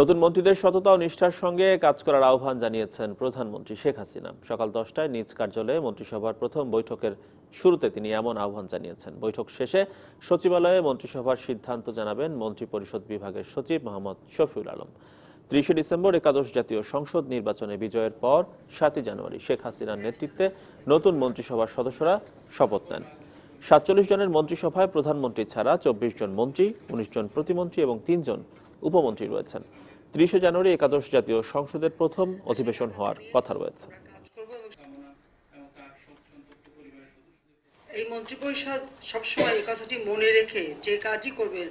নতুন মন্ত্রীদের সততা ও নিষ্ঠার সঙ্গে কাজ করার আহ্বান জানিয়েছেন প্রধানমন্ত্রী শেখ হাসিনা সকাল দশটায় নিজ কার্যালয়ে মন্ত্রিসভার প্রথম বৈঠকের শুরুতে তিনি এমন আহ্বান জানিয়েছেন বৈঠক শেষে সচিবালয়ে মন্ত্রিসভার সিদ্ধান্ত জানাবেন মন্ত্রিপরিষদ বিভাগের সচিব মোহাম্মদ শফিউল আলম ত্রিশে ডিসেম্বর একাদশ জাতীয় সংসদ নির্বাচনে বিজয়ের পর সাতই জানুয়ারি শেখ হাসিনার নেতৃত্বে নতুন মন্ত্রিসভার সদস্যরা শপথ নেন সাতচল্লিশ জনের মন্ত্রিসভায় প্রধানমন্ত্রী ছাড়া চব্বিশ জন মন্ত্রী উনিশ জন প্রতিমন্ত্রী এবং তিনজন উপমন্ত্রী রয়েছেন তিরিশে জানুয়ারি একাদশ জাতীয় সংসদের প্রথম অধিবেশন হওয়ার কথা রয়েছে এই মন্ত্রিপরিষদ সবসময় এই কথাটি মনে রেখে যে কাজই করবেন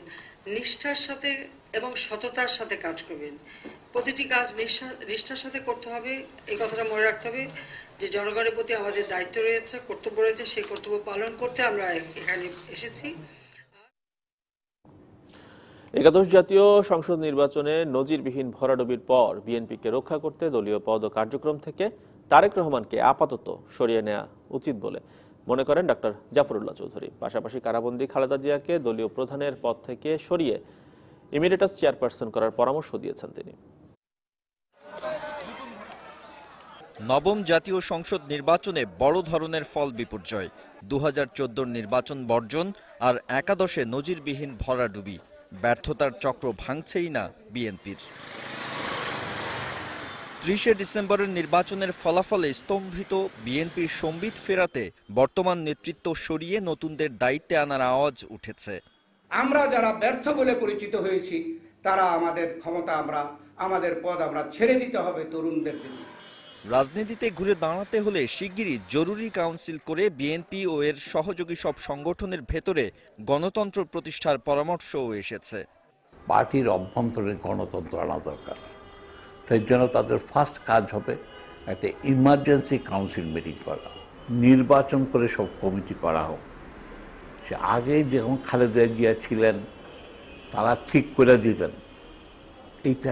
নিষ্ঠার সাথে এবং সততার সাথে কাজ করবেন প্রতিটি কাজ নিষ্ঠার সাথে করতে হবে এই কথাটা মনে রাখতে হবে যে জনগণের প্রতি আমাদের দায়িত্ব রয়েছে কর্তব্য রয়েছে সেই কর্তব্য পালন করতে আমরা এখানে এসেছি একাদশ জাতীয় সংসদ নির্বাচনে নজিরবিহীন ভরাডুবির পর বিএনপিকে রক্ষা করতে দলীয় পদ ও কার্যক্রম থেকে তারেক রহমানকে আপাতত সরিয়ে নেওয়া উচিত বলে মনে করেন ডক্টর জাফরুল্লাহ চৌধুরী পাশাপাশি কারাবন্দী খালেদা জিয়াকে দলীয় প্রধানের পদ থেকে সরিয়ে ইমিডিয়েটাস চেয়ারপারসন করার পরামর্শ দিয়েছেন তিনি নবম জাতীয় সংসদ নির্বাচনে বড় ধরনের ফল বিপর্যয় দু নির্বাচন বর্জন আর একাদশে নজিরবিহীন ভরাডুবি ব্যর্থতার চক্র ভাঙছেই না বিএনপির ত্রিশে ডিসেম্বরের নির্বাচনের ফলাফলে স্তম্ভিত বিএনপির সম্বিত ফেরাতে বর্তমান নেতৃত্ব সরিয়ে নতুনদের দায়িত্বে আনার আওয়াজ উঠেছে আমরা যারা ব্যর্থ বলে পরিচিত হয়েছি তারা আমাদের ক্ষমতা আমরা আমাদের পদ আমরা ছেড়ে দিতে হবে তরুণদের জন্য রাজনীতিতে ঘুরে দাঁড়াতে হলে শিগগিরই জরুরি কাউন্সিল করে বিএনপি ও এর সহযোগী সব সংগঠনের ভেতরে গণতন্ত্র প্রতিষ্ঠার পরামর্শও এসেছে পার্টির অভ্যন্তরে গণতন্ত্র আনা দরকার সেই জন্য তাদের ফার্স্ট কাজ হবে একটা ইমার্জেন্সি কাউন্সিল মিটিং করা নির্বাচন করে সব কমিটি করা হোক সে আগে যেমন খালেদা জিয়া ছিলেন তারা ঠিক করে দিতেন এইটা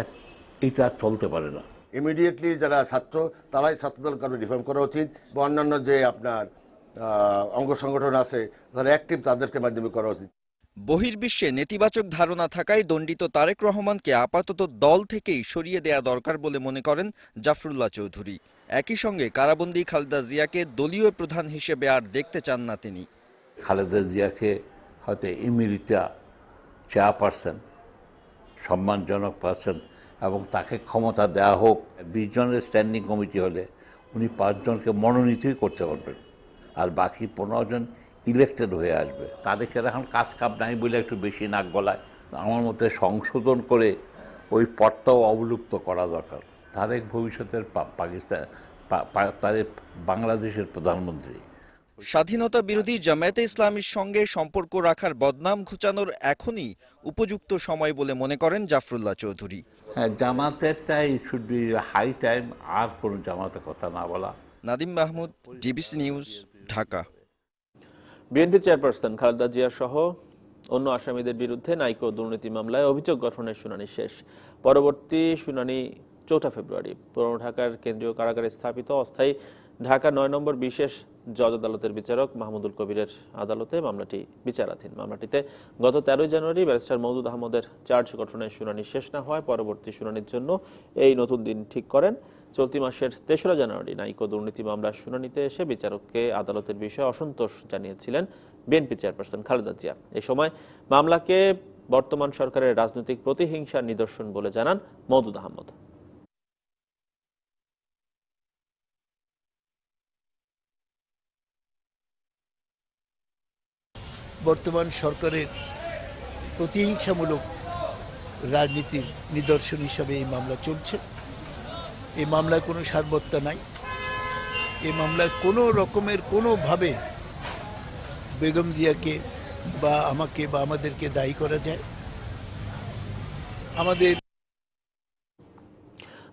এটা চলতে পারে না ইমিডিয়েটলি যারা ছাত্র তারাই ছাত্রদল কারো রিফর্ম করা উচিত বা অন্যান্য যে আপনার অঙ্গ সংগঠন আছে তারা অ্যাক্টিভ তাদেরকে মাধ্যমে করা উচিত বহির্বিশ্বে নেতিবাচক ধারণা থাকায় দণ্ডিত তারেক রহমানকে আপাতত দল থেকেই সরিয়ে দেয়া দরকার বলে মনে করেন জাফরুল্লাহ চৌধুরী একই সঙ্গে কারাবন্দি খালেদা জিয়াকে দলীয় প্রধান হিসেবে আর দেখতে চান না তিনি খালেদা জিয়াকে হয়তো ইমিরিটা চেয়ারপারসন সম্মানজনক পারছেন এবং তাকে ক্ষমতা দেওয়া হোক বিশ জনের স্ট্যান্ডিং কমিটি হলে উনি পাঁচজনকে মনোনীতই করতে পারবেন আর বাকি পনেরো জন ইলেকটেড হয়ে আসবে তাদেরকের এখন কাজ কাপ নাই বলে একটু বেশি নাক গলায় আমার মতে সংশোধন করে ওই পথটাও অবলুপ্ত করা দরকার তারেক ভবিষ্যতের পাকিস্তান তারেক বাংলাদেশের প্রধানমন্ত্রী স্বাধীনতা বিরোধী জামায়াতে ইসলামীর সঙ্গে সম্পর্ক রাখার বদনাম ঘুচানোর এখনই উপযুক্ত সময় বলে মনে করেন জাফরুল্লাহ চৌধুরী হ্যাঁ, জামাতেরটাই শুড বি হাই টাইম আর কোন জামাতের কথা না বলা Nadim Mahmud DBC news Dhaka BNP chairperson Khaleda Zia সহ অন্য আসামিদের বিরুদ্ধে নাইকো দুর্নীতি মামলায় অভিযোগ গঠনের শুনানি শেষ পরবর্তী শুনানি চৌঠা ফেব্রুয়ারি পুরনো ঢাকার কেন্দ্রীয় কারাগারে স্থাপিত অস্থায়ী ঢাকা নয় নম্বর বিশেষ জজ আদালতের বিচারক মাহমুদুল কবিরের আদালতে মামলাটি বিচারাধীন মামলাটিতে গত তেরোই জানুয়ারি ব্যারিস্টার মৌদুদ আহমদের চার্জ গঠনের শুনানি শেষ না হয় পরবর্তী শুনানির জন্য এই নতুন দিন ঠিক করেন চলতি মাসের তেসরা জানুয়ারি নাইকো দুর্নীতি মামলার শুনানিতে এসে বিচারককে আদালতের বিষয়ে অসন্তোষ জানিয়েছিলেন বিএনপি চেয়ারপারসন খালেদা জিয়া এ সময় মামলাকে বর্তমান সরকারের রাজনৈতিক প্রতিহিংসার নিদর্শন বলে জানান মৌদুদ আহমদ বর্তমান সরকারের প্রতিহিংসামূলক রাজনীতির নিদর্শন হিসাবে এই মামলা চলছে এই মামলায় কোনো সারবত্তা নাই এই মামলায় কোনো রকমের কোনোভাবে বেগম জিয়াকে বা আমাকে বা আমাদেরকে দায়ী করা যায় আমাদের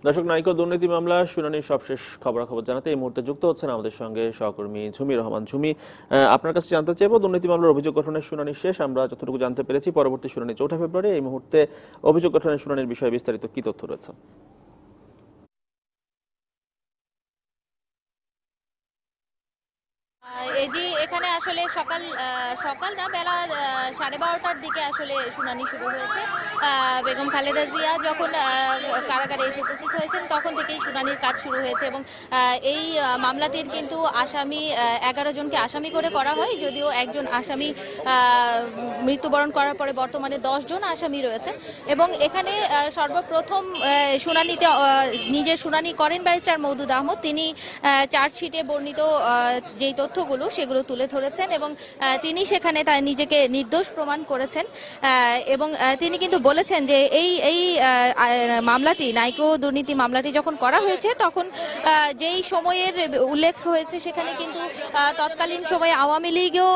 দর্শক নায়ক দুর্নীতি মামলা শুনানি সবশেষ খবরাখবর জানাতে এই মুহূর্তে যুক্ত হচ্ছেন আমাদের সঙ্গে সহকর্মী ঝুমি রহমান ঝুমি আপনার কাছে জানতে চাইব দুর্নীতি মামলার অভিযোগ গঠনের শুনানি শেষ আমরা যতটুকু জানতে পেরেছি পরবর্তী শুনানি চৌঠা ফেব্রুয়ারি এই মুহূর্তে অভিযোগ গঠনের শুনানির বিষয়ে বিস্তারিত কি তথ্য রয়েছে আসলে সকাল সকাল না বেলা সাড়ে বারোটার দিকে আসলে শুনানি শুরু হয়েছে বেগম খালেদা জিয়া যখন কারাগারে এসে উপস্থিত হয়েছেন তখন থেকেই শুনানির কাজ শুরু হয়েছে এবং এই মামলাটির কিন্তু আসামি এগারো জনকে আসামি করে করা হয় যদিও একজন আসামি মৃত্যুবরণ করার পরে বর্তমানে জন আসামি রয়েছে এবং এখানে সর্বপ্রথম শুনানিতে নিজের শুনানি করেন ব্যারিস্টার মৌদুদ আহমদ তিনি চার্জশিটে বর্ণিত যেই তথ্যগুলো সেগুলো তুলে ধরে করেছেন এবং তিনি সেখানে তার নিজেকে নির্দোষ প্রমাণ করেছেন এবং তিনি কিন্তু বলেছেন যে এই এই মামলাটি নাইকো দুর্নীতি মামলাটি যখন করা হয়েছে তখন যেই সময়ের উল্লেখ হয়েছে সেখানে কিন্তু তৎকালীন সময়ে আওয়ামী লীগও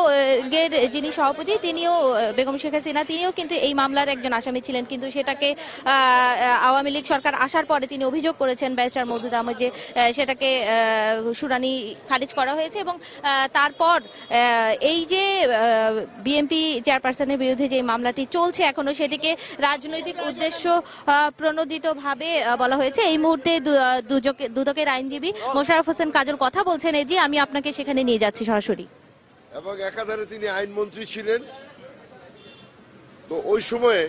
গের যিনি সভাপতি তিনিও বেগম শেখ হাসিনা তিনিও কিন্তু এই মামলার একজন আসামি ছিলেন কিন্তু সেটাকে আওয়ামী লীগ সরকার আসার পরে তিনি অভিযোগ করেছেন ব্যারিস্টার মধুদ আহমদ যে সেটাকে শুনানি খারিজ করা হয়েছে এবং তারপর এই যে বিএনপি চেয়ারপারসনের বিরুদ্ধে যে মামলাটি চলছে এখনো সেটিকে রাজনৈতিক উদ্দেশ্য প্রণোদিতভাবে বলা হয়েছে এই মুহূর্তে দুদকের আইনজীবী মোশারফ হোসেন কাজল কথা বলছেন এই যে আমি আপনাকে সেখানে নিয়ে যাচ্ছি সরাসরি এবং একাধারে তিনি আইনমন্ত্রী ছিলেন তো ওই সময়ে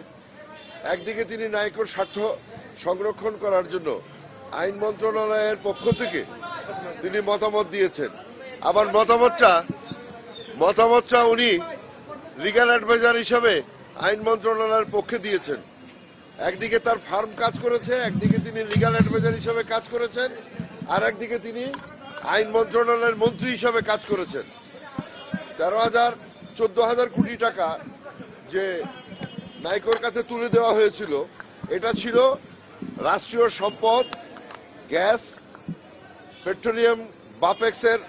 একদিকে তিনি নায়কর স্বার্থ সংরক্ষণ করার জন্য আইন মন্ত্রণালয়ের পক্ষ থেকে তিনি মতামত দিয়েছেন আবার মতামতটা মতামতটা উনি লিগাল অ্যাডভাইজার হিসাবে আইন মন্ত্রণালয়ের পক্ষে দিয়েছেন একদিকে তার ফার্ম কাজ করেছে একদিকে তিনি লিগাল অ্যাডভাইজার হিসাবে কাজ করেছেন আর একদিকে তিনি আইন মন্ত্রণালয়ের মন্ত্রী হিসাবে কাজ করেছেন তেরো হাজার চোদ্দ হাজার কোটি টাকা যে নাইকোর কাছে তুলে দেওয়া হয়েছিল এটা ছিল রাষ্ট্রীয় সম্পদ গ্যাস পেট্রোলিয়াম বাপেক্সের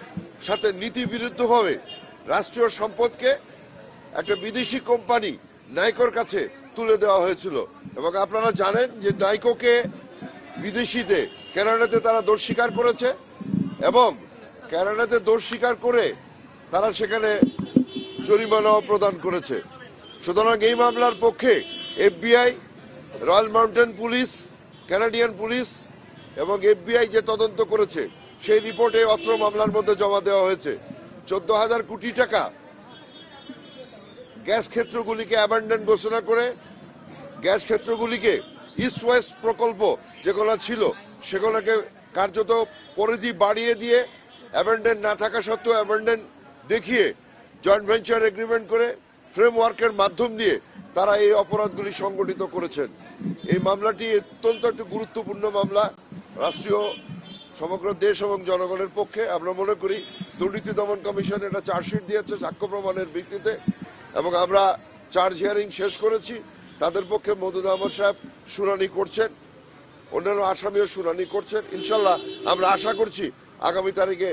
সাথে নীতি বিরুদ্ধভাবে রাষ্ট্রীয় সম্পদকে একটা বিদেশি কোম্পানি নাইকোর কাছে তুলে দেওয়া হয়েছিল এবং আপনারা জানেন যে নাইকোকে বিদেশিতে ক্যানাডাতে তারা দোষ স্বীকার করেছে এবং ক্যানাডাতে দোষ স্বীকার করে তারা সেখানে জরিমানাও প্রদান করেছে সুতরাং এই মামলার পক্ষে FBI royal mountain police Canadian police এবং এফবিআই যে তদন্ত করেছে সেই রিপোর্টে অত্র মামলার মধ্যে জমা দেওয়া হয়েছে চোদ্দ হাজার কোটি টাকা গ্যাস ক্ষেত্রগুলিকে অ্যাবান্ডন ঘোষণা করে গ্যাস ক্ষেত্রগুলিকে ইস্ট ওয়েস্ট প্রকল্প যেগুলো ছিল সেগুলোকে কার্যত পরিধি বাড়িয়ে দিয়ে অ্যাবান্ডেন না থাকা সত্ত্বেও অ্যাবান্ডেন দেখিয়ে জয়েন্ট ভেঞ্চার এগ্রিমেন্ট করে ফ্রেমওয়ার্কের মাধ্যম দিয়ে তারা এই অপরাধগুলি সংগঠিত করেছেন এই মামলাটি অত্যন্ত একটি গুরুত্বপূর্ণ মামলা রাষ্ট্রীয় সমগ্র দেশ এবং জনগণের পক্ষে আমরা মনে করি দুর্নীতি দমন কমিশন এটা চার্জশিট দিয়েছে সাক্ষ্য প্রমাণের ভিত্তিতে এবং আমরা চার্জ হিয়ারিং শেষ করেছি তাদের পক্ষে মদুদ আহমদ সাহেব শুনানি করছেন অন্যান্য আসামিও শুনানি করছেন ইনশাল্লাহ আমরা আশা করছি আগামী তারিখে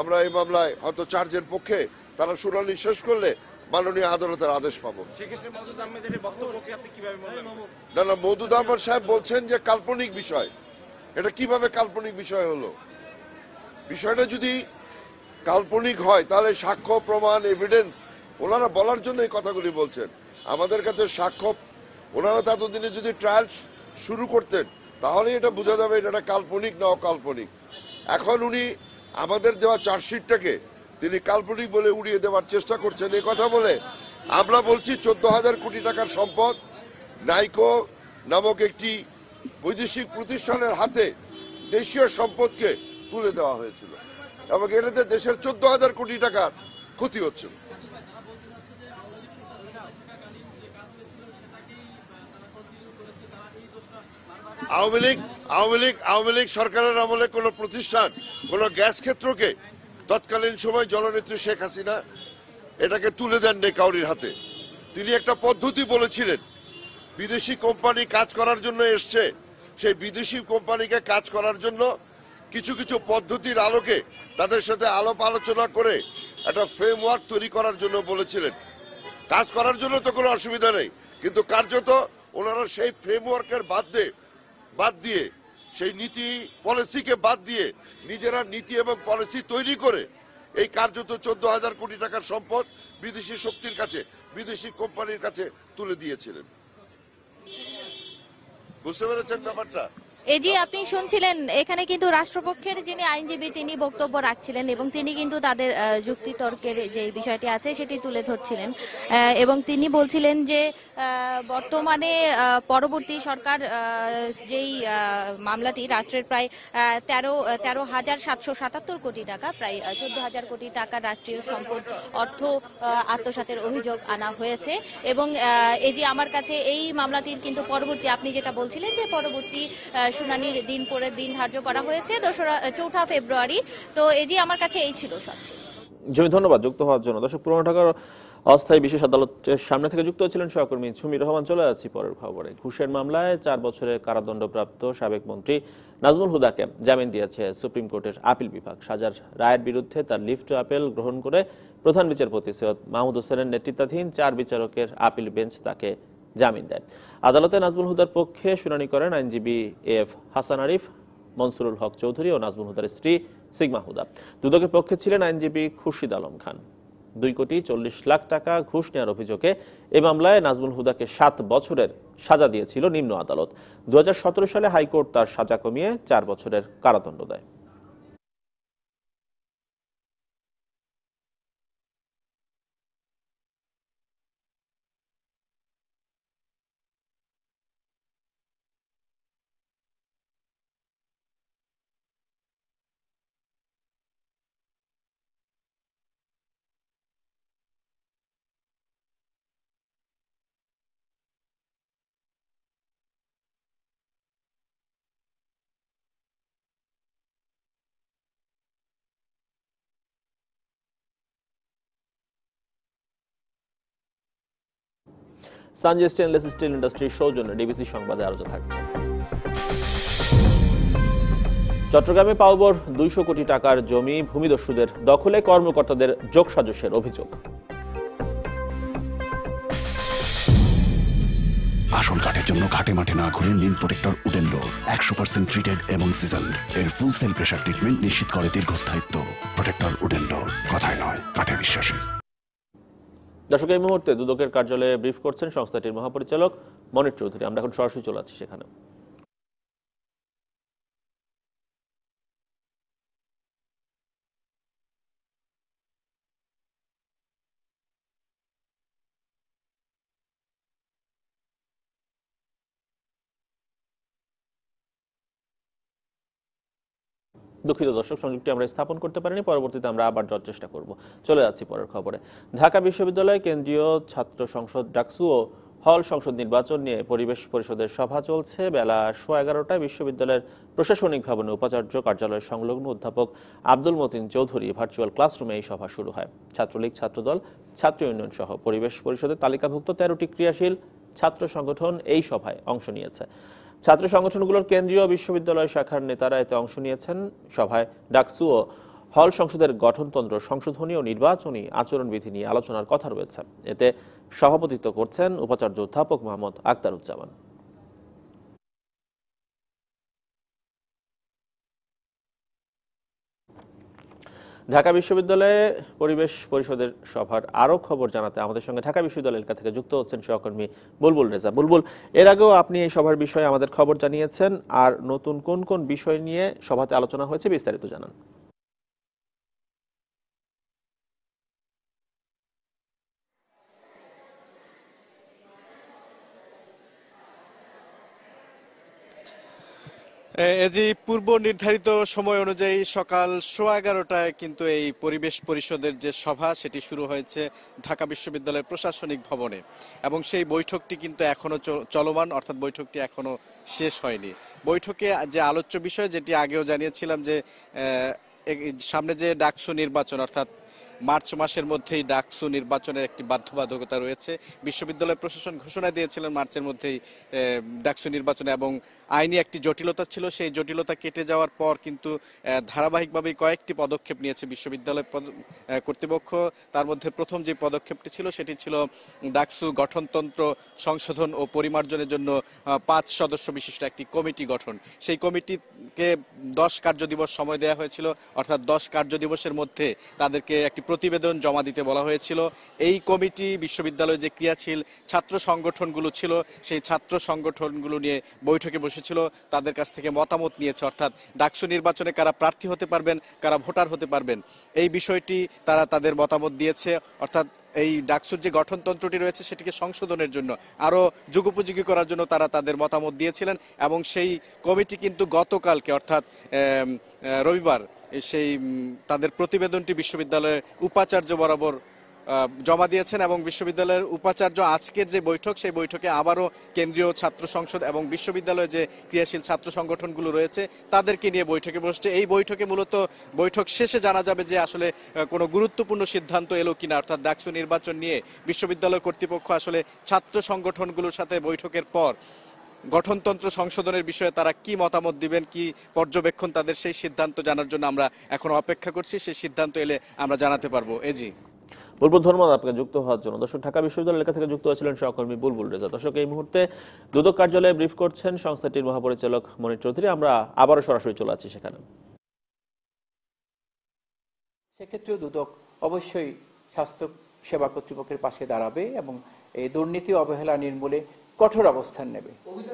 আমরা এই মামলায় হয়তো চার্জের পক্ষে তারা শুনানি শেষ করলে মাননীয় আদালতের আদেশ পাবো না না মধুদ আহমদ সাহেব বলছেন যে কাল্পনিক বিষয় এটা কিভাবে কাল্পনিক বিষয় হলো বিষয়টা যদি কাল্পনিক হয় তাহলে সাক্ষ্য প্রমাণ এভিডেন্স ওনারা বলার জন্য এই কথাগুলি বলছেন আমাদের কাছে সাক্ষ্য ওনারা ততদিনে যদি ট্রায়াল শুরু করতেন তাহলে এটা বোঝা যাবে এটা কাল্পনিক না অকাল্পনিক এখন উনি আমাদের দেওয়া চার্জশিটটাকে তিনি কাল্পনিক বলে উড়িয়ে দেওয়ার চেষ্টা করছেন এই কথা বলে আমরা বলছি চোদ্দ হাজার কোটি টাকার সম্পদ নাইকো নামক একটি বৈদেশিক প্রতিষ্ঠানের হাতে দেশীয় সম্পদকে তুলে দেওয়া হয়েছিল এবং এটাতে দেশের চোদ্দ হাজার কোটি টাকার ক্ষতি হচ্ছিল আওয়ামী লীগ আওয়ামী লীগ আওয়ামী লীগ সরকারের আমলে কোনো প্রতিষ্ঠান কোনো গ্যাস ক্ষেত্রকে তৎকালীন সময় জননেত্রী শেখ হাসিনা এটাকে তুলে দেননি কাউরির হাতে তিনি একটা পদ্ধতি বলেছিলেন বিদেশি কোম্পানি কাজ করার জন্য এসছে সেই বিদেশি কোম্পানিকে কাজ করার জন্য কিছু কিছু পদ্ধতির আলোকে তাদের সাথে আলোপ আলোচনা করে একটা ফ্রেমওয়ার্ক তৈরি করার জন্য বলেছিলেন কাজ করার জন্য তো কোনো অসুবিধা নেই কিন্তু কার্যত ওনারা সেই ফ্রেমওয়ার্কের বাদ দিয়ে বাদ দিয়ে সেই নীতি পলিসিকে বাদ দিয়ে নিজেরা নীতি এবং পলিসি তৈরি করে এই কার্যত চোদ্দ হাজার কোটি টাকার সম্পদ বিদেশি শক্তির কাছে বিদেশি কোম্পানির কাছে তুলে দিয়েছিলেন বুঝতে পেরেছেন ব্যাপারটা এই যে আপনি শুনছিলেন এখানে কিন্তু রাষ্ট্রপক্ষের যিনি আইনজীবী তিনি বক্তব্য রাখছিলেন এবং তিনি কিন্তু তাদের যুক্তি তর্কের যে বিষয়টি আছে সেটি তুলে ধরছিলেন এবং তিনি বলছিলেন যে বর্তমানে পরবর্তী সরকার যেই মামলাটি রাষ্ট্রের প্রায় তেরো তেরো হাজার সাতশো সাতাত্তর কোটি টাকা প্রায় চোদ্দ হাজার কোটি টাকা রাষ্ট্রীয় সম্পদ অর্থ আত্মসাতের অভিযোগ আনা হয়েছে এবং এই যে আমার কাছে এই মামলাটির কিন্তু পরবর্তী আপনি যেটা বলছিলেন যে পরবর্তী শুনানির দিন পরে দিন ধার্য করা হয়েছে দোসরা চৌঠা ফেব্রুয়ারি তো এই যে আমার কাছে এই ছিল সবশেষ জমি ধন্যবাদ যুক্ত হওয়ার জন্য দর্শক পুরনো ঢাকার অস্থায়ী বিশেষ আদালতের সামনে থেকে যুক্ত ছিলেন সহকর্মী সুমি রহমান চলে যাচ্ছি পরের খবরে ঘুষের মামলায় চার বছরের কারাদণ্ডপ্রাপ্ত সাবেক মন্ত্রী নাজমুল হুদাকে জামিন দিয়েছে সুপ্রিম কোর্টের আপিল বিভাগ সাজার রায়ের বিরুদ্ধে তার লিফট আপিল গ্রহণ করে প্রধান বিচারপতি সৈয়দ মাহমুদ হোসেনের নেতৃত্বাধীন চার বিচারকের আপিল বেঞ্চ তাকে জামিন দেন আদালতে নাজমুল হুদার পক্ষে শুনানি করেন আইনজীবী এফ হাসান আরিফ মনসুরুল হক চৌধুরী ও নাজমুল হুদার স্ত্রী সিগমা হুদা দুদকের পক্ষে ছিলেন আইনজীবী খুরশিদ আলম খান দুই কোটি চল্লিশ লাখ টাকা ঘুষ নেওয়ার অভিযোগে এ মামলায় নাজমুল হুদাকে সাত বছরের সাজা দিয়েছিল নিম্ন আদালত দু সালে হাইকোর্ট তার সাজা কমিয়ে চার বছরের কারাদণ্ড দেয় সঞ্জয় স্টেনলেস স্টিল ইন্ডাস্ট্রির সৌজন্য ডিবিসি সংবাদে আলোচনা থাকছে চট্টগ্রামে পাওবর দুইশো কোটি টাকার জমি ভূমিদস্যুদের দখলে কর্মকর্তাদের যোগসাজশের অভিযোগ আসল কাঠের জন্য ঘাটে মাঠে না ঘুরে লিন প্রোটেক্টর উডেন ডোর একশো পার্সেন্ট ট্রিটেড এবং সিজন এর ফুল সেল প্রেশার ট্রিটমেন্ট নিশ্চিত করে দীর্ঘস্থায়িত্ব প্রোটেক্টর উডেন ডোর কথায় নয় কাঠে বিশ্বাসী দর্শক এই মুহূর্তে দুদকের কার্যালয়ে ব্রিফ করছেন সংস্থাটির মহাপরিচালক মনির চৌধুরী আমরা এখন সরাসরি চলে আছি সেখানে দুঃখিত দর্শক সংযুক্তি আমরা স্থাপন করতে পারিনি পরবর্তীতে আমরা আবার যাওয়ার চেষ্টা করব চলে যাচ্ছি পরের খবরে ঢাকা বিশ্ববিদ্যালয় কেন্দ্রীয় ছাত্র সংসদ ডাকসু ও হল সংসদ নির্বাচন নিয়ে পরিবেশ পরিষদের সভা চলছে বেলা সোয়া এগারোটায় বিশ্ববিদ্যালয়ের প্রশাসনিক ভবনে উপাচার্য কার্যালয় সংলগ্ন অধ্যাপক আব্দুল মতিন চৌধুরী ভার্চুয়াল ক্লাসরুমে এই সভা শুরু হয় ছাত্রলীগ ছাত্রদল ছাত্র ইউনিয়ন সহ পরিবেশ পরিষদের তালিকাভুক্ত তেরোটি ক্রিয়াশীল ছাত্র সংগঠন এই সভায় অংশ নিয়েছে ছাত্র সংগঠনগুলোর কেন্দ্রীয় বিশ্ববিদ্যালয় শাখার নেতারা এতে অংশ নিয়েছেন সভায় ডাকসু ও হল সংসদের গঠনতন্ত্র সংশোধনী ও নির্বাচনী আচরণবিধি নিয়ে আলোচনার কথা রয়েছে এতে সভাপতিত্ব করছেন উপাচার্য অধ্যাপক মোহাম্মদ আক্তারুজ্জামান ঢাকা বিশ্ববিদ্যালয়ে পরিবেশ পরিষদের সভার আরও খবর জানাতে আমাদের সঙ্গে ঢাকা বিশ্ববিদ্যালয় এলাকা থেকে যুক্ত হচ্ছেন সহকর্মী বুলবুল রেজা বুলবুল এর আগেও আপনি এই সভার বিষয়ে আমাদের খবর জানিয়েছেন আর নতুন কোন কোন বিষয় নিয়ে সভাতে আলোচনা হয়েছে বিস্তারিত জানান যে পূর্ব নির্ধারিত সময় অনুযায়ী সকাল সোয়া এগারোটায় কিন্তু এই পরিবেশ পরিষদের যে সভা সেটি শুরু হয়েছে ঢাকা বিশ্ববিদ্যালয়ের প্রশাসনিক ভবনে এবং সেই বৈঠকটি কিন্তু এখনো চলমান অর্থাৎ বৈঠকটি এখনো শেষ হয়নি বৈঠকে যে আলোচ্য বিষয় যেটি আগেও জানিয়েছিলাম যে সামনে যে ডাকসু নির্বাচন অর্থাৎ মার্চ মাসের মধ্যেই ডাকসু নির্বাচনের একটি বাধ্যবাধকতা রয়েছে বিশ্ববিদ্যালয় প্রশাসন ঘোষণা দিয়েছিলেন মার্চের মধ্যেই ডাকসু নির্বাচনে এবং আইনি একটি জটিলতা ছিল সেই জটিলতা কেটে যাওয়ার পর কিন্তু ধারাবাহিকভাবে কয়েকটি পদক্ষেপ নিয়েছে বিশ্ববিদ্যালয় কর্তৃপক্ষ তার মধ্যে প্রথম যে পদক্ষেপটি ছিল সেটি ছিল ডাকসু গঠনতন্ত্র সংশোধন ও পরিমার্জনের জন্য পাঁচ সদস্য বিশিষ্ট একটি কমিটি গঠন সেই কমিটিকে দশ কার্যদিবস সময় দেওয়া হয়েছিল অর্থাৎ দশ কার্যদিবসের মধ্যে তাদেরকে একটি প্রতিবেদন জমা দিতে বলা হয়েছিল এই কমিটি বিশ্ববিদ্যালয়ে যে ক্রিয়াশীল ছাত্র সংগঠনগুলো ছিল সেই ছাত্র সংগঠনগুলো নিয়ে বৈঠকে বসেছিল তাদের কাছ থেকে মতামত নিয়েছে অর্থাৎ ডাকসু নির্বাচনে কারা প্রার্থী হতে পারবেন কারা ভোটার হতে পারবেন এই বিষয়টি তারা তাদের মতামত দিয়েছে অর্থাৎ এই ডাকসুর যে গঠনতন্ত্রটি রয়েছে সেটিকে সংশোধনের জন্য আরও যুগোপযোগী করার জন্য তারা তাদের মতামত দিয়েছিলেন এবং সেই কমিটি কিন্তু গতকালকে অর্থাৎ রবিবার সেই তাদের প্রতিবেদনটি বিশ্ববিদ্যালয়ের উপাচার্য বরাবর জমা দিয়েছেন এবং বিশ্ববিদ্যালয়ের উপাচার্য আজকের যে বৈঠক সেই বৈঠকে আবারও কেন্দ্রীয় ছাত্র সংসদ এবং বিশ্ববিদ্যালয়ে যে ক্রিয়াশীল ছাত্র সংগঠনগুলো রয়েছে তাদেরকে নিয়ে বৈঠকে বসছে এই বৈঠকে মূলত বৈঠক শেষে জানা যাবে যে আসলে কোনো গুরুত্বপূর্ণ সিদ্ধান্ত এলো কিনা অর্থাৎ ডাকসু নির্বাচন নিয়ে বিশ্ববিদ্যালয় কর্তৃপক্ষ আসলে ছাত্র সংগঠনগুলোর সাথে বৈঠকের পর গঠনতন্ত্র সংশোধনের বিষয়ে তারা কি মতামত দিবেন কি পর্যবেক্ষণ তাদের সেই সিদ্ধান্ত জানার জন্য আমরা এখন অপেক্ষা করছি সেই সিদ্ধান্ত এলে আমরা জানাতে পারবো এজি বলবো ধন্যবাদ আপনাকে যুক্ত হওয়ার জন্য দর্শক ঢাকা বিশ্ববিদ্যালয় লেখা থেকে যুক্ত হয়েছিলেন সহকর্মী বুলবুল রেজা দর্শক এই মুহূর্তে দুদক কার্যালয়ে ব্রিফ করছেন সংস্থাটির মহাপরিচালক মনি চৌধুরী আমরা আবারও সরাসরি চলে আছি সেখানে সেক্ষেত্রে দুদক অবশ্যই স্বাস্থ্য সেবা কর্তৃপক্ষের পাশে দাঁড়াবে এবং এই দুর্নীতি অবহেলা নির্মূলে কঠোর অবস্থান নেবে মানে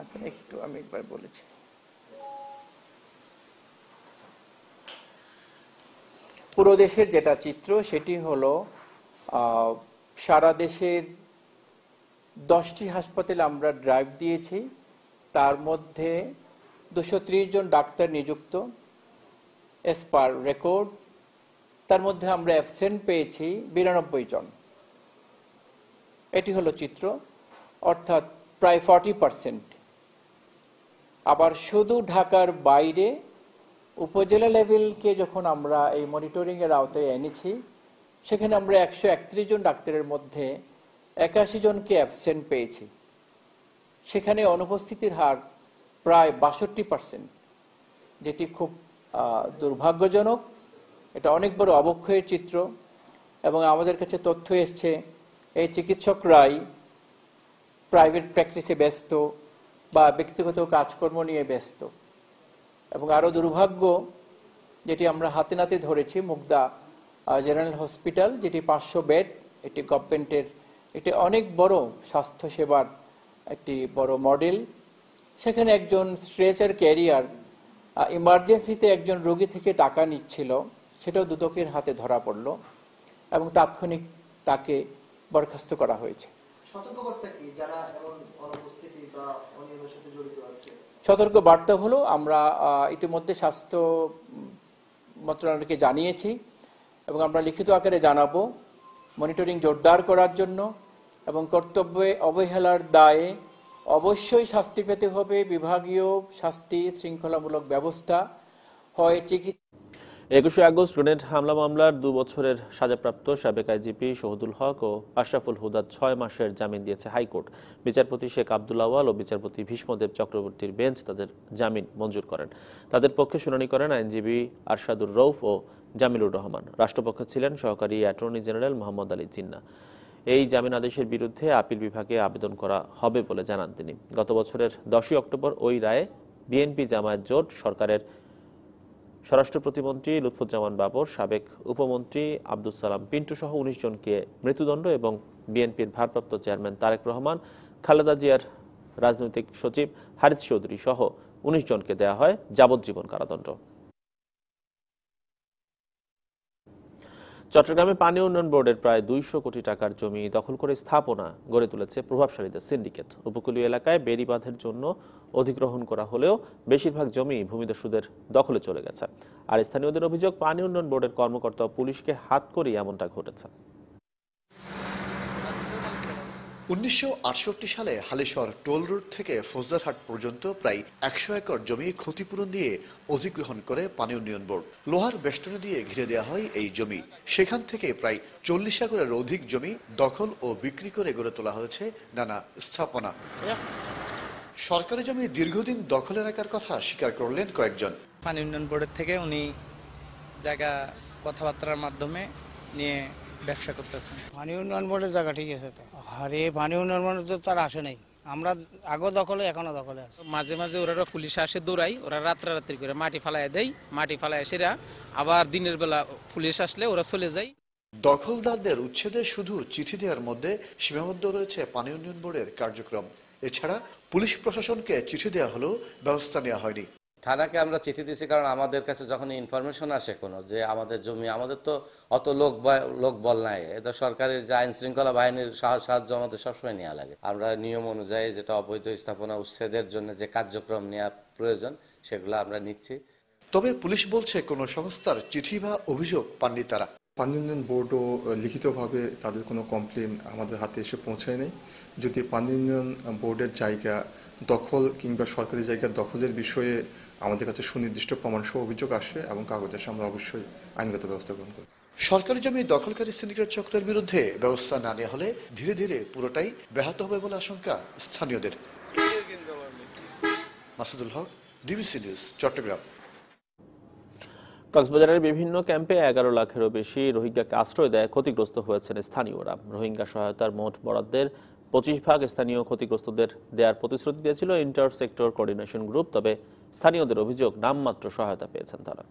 আচ্ছা একটু আমি একবার বলেছি পুরো দেশের যেটা চিত্র সেটি হলো সারা দেশের দশটি হাসপাতালে আমরা ড্রাইভ দিয়েছি তার মধ্যে দুশো জন ডাক্তার নিযুক্ত এস পার রেকর্ড তার মধ্যে আমরা অ্যাবসেন্ট পেয়েছি বিরানব্বই জন এটি হলো চিত্র অর্থাৎ প্রায় ফর্টি পারসেন্ট আবার শুধু ঢাকার বাইরে উপজেলা লেভেলকে যখন আমরা এই মনিটরিংয়ের আওতায় এনেছি সেখানে আমরা একশো একত্রিশ জন ডাক্তারের মধ্যে একাশি জনকে অ্যাবসেন্ট পেয়েছি সেখানে অনুপস্থিতির হার প্রায় বাষট্টি পার্সেন্ট যেটি খুব দুর্ভাগ্যজনক এটা অনেক বড় অবক্ষয়ের চিত্র এবং আমাদের কাছে তথ্য এসছে এই চিকিৎসকরাই প্রাইভেট প্র্যাকটিসে ব্যস্ত বা ব্যক্তিগত কাজকর্ম নিয়ে ব্যস্ত এবং আরও দুর্ভাগ্য যেটি আমরা হাতে নাতে ধরেছি মুগদা জেনারেল হসপিটাল যেটি পাঁচশো বেড এটি গভর্নমেন্টের এটি অনেক বড় স্বাস্থ্যসেবার একটি বড় মডেল সেখানে একজন স্ট্রেচার ক্যারিয়ার ইমার্জেন্সিতে একজন রোগী থেকে টাকা নিচ্ছিল সেটাও দুদকের হাতে ধরা পড়ল এবং তাৎক্ষণিক তাকে বরখাস্ত করা হয়েছে সতর্কবার্তা কি যারা এবং সতর্ক বার্তা হলো আমরা ইতিমধ্যে স্বাস্থ্য মন্ত্রণালয়কে জানিয়েছি এবং আমরা লিখিত আকারে জানাবো মনিটরিং জোরদার করার জন্য এবং কর্তব্যে অবহেলার দায়ে অবশ্যই শাস্তি পেতে হবে বিভাগীয় শাস্তি শৃঙ্খলামূলক ব্যবস্থা হয় চিকিৎসা একুশে আগস্ট গ্রেনেড হামলা মামলার দু বছরের সাজাপ্রাপ্ত সাবেক আইজিপি শহদুল হক ও আশরাফুল হুদা ছয় মাসের জামিন দিয়েছে হাইকোর্ট বিচারপতি শেখ আব্দুল আওয়াল ও বিচারপতি ভীষ্মদেব চক্রবর্তীর বেঞ্চ তাদের জামিন মঞ্জুর করেন তাদের পক্ষে শুনানি করেন আইনজীবী আরশাদুর রৌফ ও জামিলুর রহমান রাষ্ট্রপক্ষে ছিলেন সহকারী অ্যাটর্নি জেনারেল মোহাম্মদ আলী জিন্না এই জামিন আদেশের বিরুদ্ধে আপিল বিভাগে আবেদন করা হবে বলে জানান তিনি গত বছরের দশই অক্টোবর ওই রায়ে বিএনপি জামায়াত জোট সরকারের স্বরাষ্ট্র প্রতিমন্ত্রী লুৎফুজ্জামান বাবর সাবেক উপমন্ত্রী আব্দুল সালাম পিন্টু সহ উনিশ জনকে মৃত্যুদণ্ড এবং বিএনপির ভারপ্রাপ্ত চেয়ারম্যান তারেক রহমান খালেদা জিয়ার রাজনৈতিক সচিব হারিস চৌধুরী সহ উনিশ জনকে দেয়া হয় যাবজ্জীবন কারাদণ্ড চট্টগ্রামে পানি উন্নয়ন বোর্ডের প্রায় দুইশো কোটি টাকার জমি দখল করে স্থাপনা গড়ে তুলেছে প্রভাবশালীদের সিন্ডিকেট উপকূলীয় এলাকায় বেড়িবাঁধের বাঁধের জন্য অধিগ্রহণ করা হলেও বেশিরভাগ জমি ভূমিদস্যুদের দখলে চলে গেছে আর স্থানীয়দের অভিযোগ পানি উন্নয়ন বোর্ডের কর্মকর্তা পুলিশকে হাত করেই এমনটা ঘটেছে উনিশশো সালে হালেশ্বর টোল রোড থেকে ফৌজদারহাট পর্যন্ত প্রায় একশো একর জমি ক্ষতিপূরণ দিয়ে অধিগ্রহণ করে পানি উন্নয়ন বোর্ড লোহার বেষ্টনে দিয়ে ঘিরে দেওয়া হয় এই জমি সেখান থেকে প্রায় চল্লিশ একরের অধিক জমি দখল ও বিক্রি করে গড়ে তোলা হয়েছে নানা স্থাপনা সরকারি জমি দীর্ঘদিন দখলে রাখার কথা স্বীকার করলেন কয়েকজন পানি উন্নয়ন বোর্ডের থেকে উনি জায়গা কথাবার্তার মাধ্যমে নিয়ে ব্যবসা করতেছেন পানি উন্নয়ন বোর্ডের জায়গা ঠিক আছে তো আরে পানি উন্নয়ন মানে তো তার আসে নাই আমরা আগো দখলে এখনো দখলে আছে মাঝে মাঝে ওরা পুলিশ আসে দৌড়াই ওরা রাত্রারাত্রি করে মাটি ফালায় দেয় মাটি ফালায় সেরা আবার দিনের বেলা পুলিশ আসলে ওরা চলে যায় দখলদারদের উচ্ছেদে শুধু চিঠি দেওয়ার মধ্যে সীমাবদ্ধ রয়েছে পানি উন্নয়ন বোর্ডের কার্যক্রম এছাড়া পুলিশ প্রশাসনকে চিঠি দেওয়া হলেও ব্যবস্থা নেওয়া হয়নি থানাকে আমরা চিঠি দিয়েছি কারণ আমাদের কাছে যখন ইনফরমেশন আসে কোনো যে আমাদের জমি আমাদের তো অত লোক লোক বল নাই এটা সরকারের যে আইন শৃঙ্খলা বাহিনীর সাহায্য আমাদের সবসময় নেওয়া লাগে আমরা নিয়ম অনুযায়ী যেটা অবৈধ স্থাপনা উচ্ছেদের জন্য যে কার্যক্রম নেওয়া প্রয়োজন সেগুলো আমরা নিচ্ছি তবে পুলিশ বলছে কোনো সংস্থার চিঠি বা অভিযোগ পাননি তারা পানিউন্নয়ন বোর্ডও লিখিতভাবে তাদের কোনো কমপ্লেন আমাদের হাতে এসে পৌঁছায় নেই যদি পানিউন্নয়ন বোর্ডের জায়গা দখল কিংবা সরকারি জায়গা দখলের বিষয়ে আমাদের কাছে সুনির্দিষ্ট সহ অভিযোগ আসে এবং কাগজের সামনে অবশ্যই আইনগত ব্যবস্থা গ্রহণ করি সরকারি জমি দখলকারী সিন্ডিকেট চক্রের বিরুদ্ধে ব্যবস্থা না নেওয়া হলে ধীরে ধীরে পুরোটাই ব্যাহত হবে বলে আশঙ্কা স্থানীয়দের মাসুদুল হক ডিবিসি নিউজ চট্টগ্রাম কক্সবাজারের বিভিন্ন ক্যাম্পে এগারো লাখেরও বেশি রোহিঙ্গাকে আশ্রয় দেয় ক্ষতিগ্রস্ত হয়েছেন স্থানীয়রা রোহিঙ্গা সহায়তার মোট বরাদ্দের পঁচিশ ভাগ স্থানীয় ক্ষতিগ্রস্তদের দেওয়ার প্রতিশ্রুতি দিয়েছিল ইন্টার সেক্টর কোঅর্ডিনেশন গ্রুপ তবে স্থানীয়দের অভিযোগ নামমাত্র সহায়তা পেয়েছেন তারা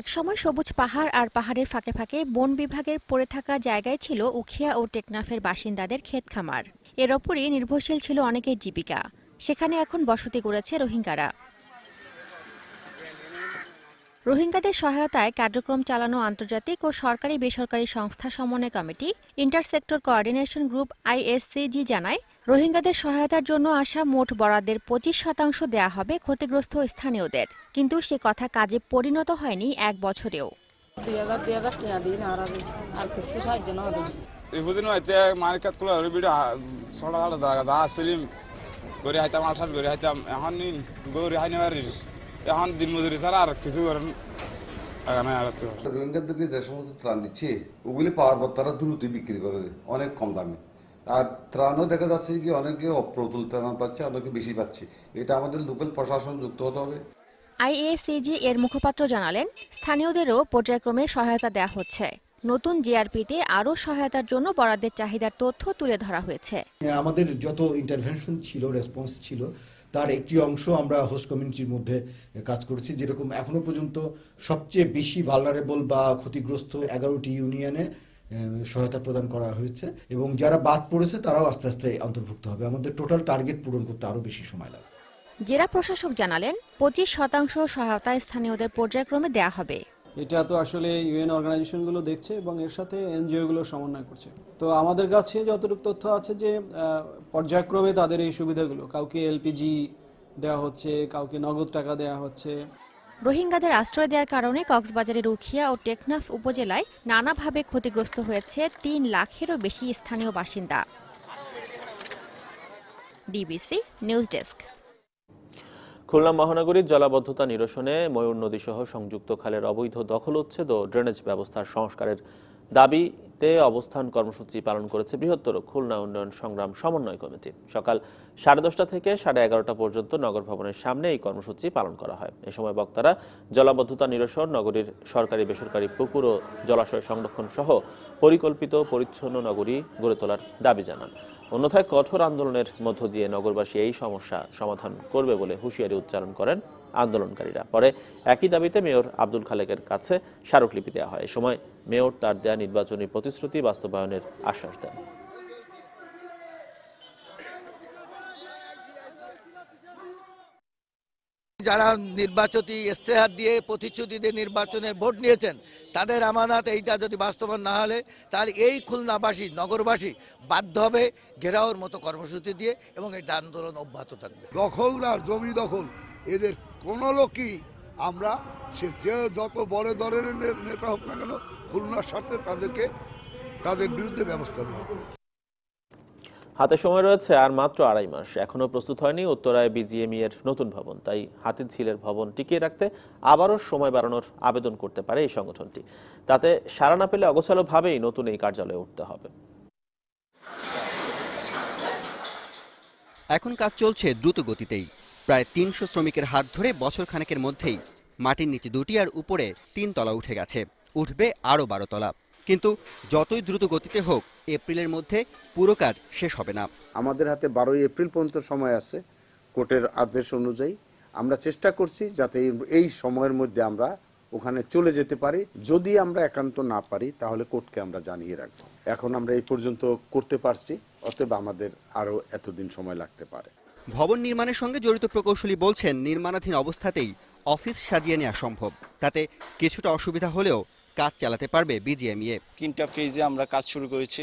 একসময় সবুজ পাহাড় আর পাহাড়ের ফাঁকে ফাঁকে বন বিভাগের পড়ে থাকা জায়গায় ছিল উখিয়া ও টেকনাফের বাসিন্দাদের ক্ষেত খামার এর ওপরই নির্ভরশীল ছিল অনেকের জীবিকা সেখানে এখন বসতি গড়েছে রোহিঙ্গারা রোহিঙ্গাদের সহায়তায় কার্যক্রম চালানো আন্তর্জাতিক ও সরকারি বেসরকারি সংস্থা সমন্বয় কমিটি ইন্টারসেক্টর কোঅর্ডিনেশন গ্রুপ আইএসসিজি জানায় রোহিঙ্গাদের সহায়তার জন্য আসা মোট বরাদ্দের পঁচিশ শতাংশ দেয়া হবে ক্ষতিগ্রস্ত স্থানীয়দের কিন্তু সে কথা কাজে পরিণত হয়নি এক বছরেও যা হাইতাম হাইতাম এখন এখন দিনমজুরি ছাড়া আর কিছু করেন যে সমস্ত ত্রাণ দিচ্ছে ওগুলি পাওয়ার পর তারা দ্রুত বিক্রি করে দেয় অনেক কম দামে আর ত্রাণও দেখা যাচ্ছে কি অনেকে অপ্রতুল ত্রাণ পাচ্ছে অনেকে বেশি পাচ্ছে এটা আমাদের লোকাল প্রশাসন যুক্ত হতে হবে আইএসিজি এর মুখপাত্র জানালেন স্থানীয়দেরও পর্যায়ক্রমে সহায়তা দেয়া হচ্ছে নতুন জিআরপিতে আরও সহায়তার জন্য বরাদ্দের চাহিদার তথ্য তুলে ধরা হয়েছে আমাদের যত ইন্টারভেনশন ছিল রেসপন্স ছিল তার একটি অংশ আমরা হোস্ট কমিউনিটির মধ্যে কাজ করেছি যেরকম এখনো পর্যন্ত সবচেয়ে বেশি ভালনারেবল বা ক্ষতিগ্রস্ত এগারোটি ইউনিয়নে সহায়তা প্রদান করা হয়েছে এবং যারা বাদ পড়েছে তারাও আস্তে আস্তে অন্তর্ভুক্ত হবে আমাদের টোটাল টার্গেট পূরণ করতে আরও বেশি সময় লাগবে জেলা প্রশাসক জানালেন পঁচিশ শতাংশ সহায়তা স্থানীয়দের পর্যায়ক্রমে দেয়া হবে এটা তো আসলে ইউএন অর্গানাইজেশনগুলো দেখছে এবং এর সাথে এনজিওগুলো সমন্বয় করছে তো আমাদের কাছে যতটুকু তথ্য আছে যে পর্যায়ক্রমে তাদের এই সুবিধাগুলো কাউকে এলপিজি দেওয়া হচ্ছে কাউকে নগদ টাকা দেওয়া হচ্ছে রোহিঙ্গাদের আশ্রয় দেওয়ার কারণে কক্সবাজারের উখিয়া ও টেকনাফ উপজেলায় নানাভাবে ক্ষতিগ্রস্ত হয়েছে তিন লাখেরও বেশি স্থানীয় বাসিন্দা ডিবিসি নিউজ ডেস্ক খুলনা মহানগরীর জলাবদ্ধতা নিরসনে ময়ূর নদী সহ সংযুক্ত খালের অবৈধ দখল উচ্ছেদ ও ড্রেনেজ ব্যবস্থার সংস্কারের দাবিতে অবস্থান কর্মসূচি পালন করেছে বৃহত্তর খুলনা উন্নয়ন সংগ্রাম সমন্বয় কমিটি সকাল সাড়ে দশটা থেকে সাড়ে এগারোটা পর্যন্ত নগর ভবনের সামনে এই কর্মসূচি পালন করা হয় এ সময় বক্তারা জলাবদ্ধতা নিরসন নগরীর সরকারি বেসরকারি পুকুর ও জলাশয় সংরক্ষণ সহ পরিকল্পিত পরিচ্ছন্ন নগরী গড়ে তোলার দাবি জানান অন্যথায় কঠোর আন্দোলনের মধ্য দিয়ে নগরবাসী এই সমস্যা সমাধান করবে বলে হুঁশিয়ারি উচ্চারণ করেন আন্দোলনকারীরা পরে একই দাবিতে মেয়র আব্দুল খালেকের কাছে স্মারকলিপি দেওয়া হয় এ সময় মেয়র তার দেয়া নির্বাচনী প্রতিশ্রুতি বাস্তবায়নের আশ্বাস দেন যারা নির্বাচনী ইস্তেহার দিয়ে প্রতিশ্রুতি দিয়ে নির্বাচনে ভোট নিয়েছেন তাদের আমানত এইটা যদি বাস্তবায়ন না হলে তার এই খুলনাবাসী নগরবাসী বাধ্য হবে ঘেরাওর মতো কর্মসূচি দিয়ে এবং এই আন্দোলন অব্যাহত থাকবে দখলদার জমি দখল এদের কোনো লোকই আমরা সে যে যত বড় দলের নেতা হোক না কেন খুলনার স্বার্থে তাদেরকে তাদের বিরুদ্ধে ব্যবস্থা নেওয়া হাতে সময় রয়েছে আর মাত্র আড়াই মাস এখনও প্রস্তুত হয়নি উত্তরায় বিজিএমই এর নতুন ভবন তাই হাতির ঝিলের ভবন টিকিয়ে রাখতে আবারও সময় বাড়ানোর আবেদন করতে পারে এই সংগঠনটি তাতে সাড়া না পেলে অগোছালোভাবেই নতুন এই কার্যালয়ে উঠতে হবে এখন কাজ চলছে দ্রুত গতিতেই প্রায় তিনশো শ্রমিকের হাত ধরে বছর খানেকের মধ্যেই মাটির নিচে দুটি আর উপরে তিন তলা উঠে গেছে উঠবে আরও বারো তলা কিন্তু যতই দ্রুত গতিতে হোক এপ্রিলের মধ্যে পুরো কাজ শেষ হবে না আমাদের হাতে বারোই এপ্রিল পর্যন্ত সময় আছে কোর্টের আদেশ অনুযায়ী আমরা চেষ্টা করছি যাতে এই সময়ের মধ্যে আমরা ওখানে চলে যেতে পারি যদি আমরা একান্ত না পারি তাহলে কোর্টকে আমরা জানিয়ে রাখব এখন আমরা এই পর্যন্ত করতে পারছি অতএব আমাদের আরও এতদিন সময় লাগতে পারে ভবন নির্মাণের সঙ্গে জড়িত প্রকৌশলী বলছেন নির্মাণাধীন অবস্থাতেই অফিস সাজিয়ে নেওয়া সম্ভব তাতে কিছুটা অসুবিধা হলেও কাজ চালাতে পারবে বিজিএমইএ তিনটা ফেজে আমরা কাজ শুরু করেছি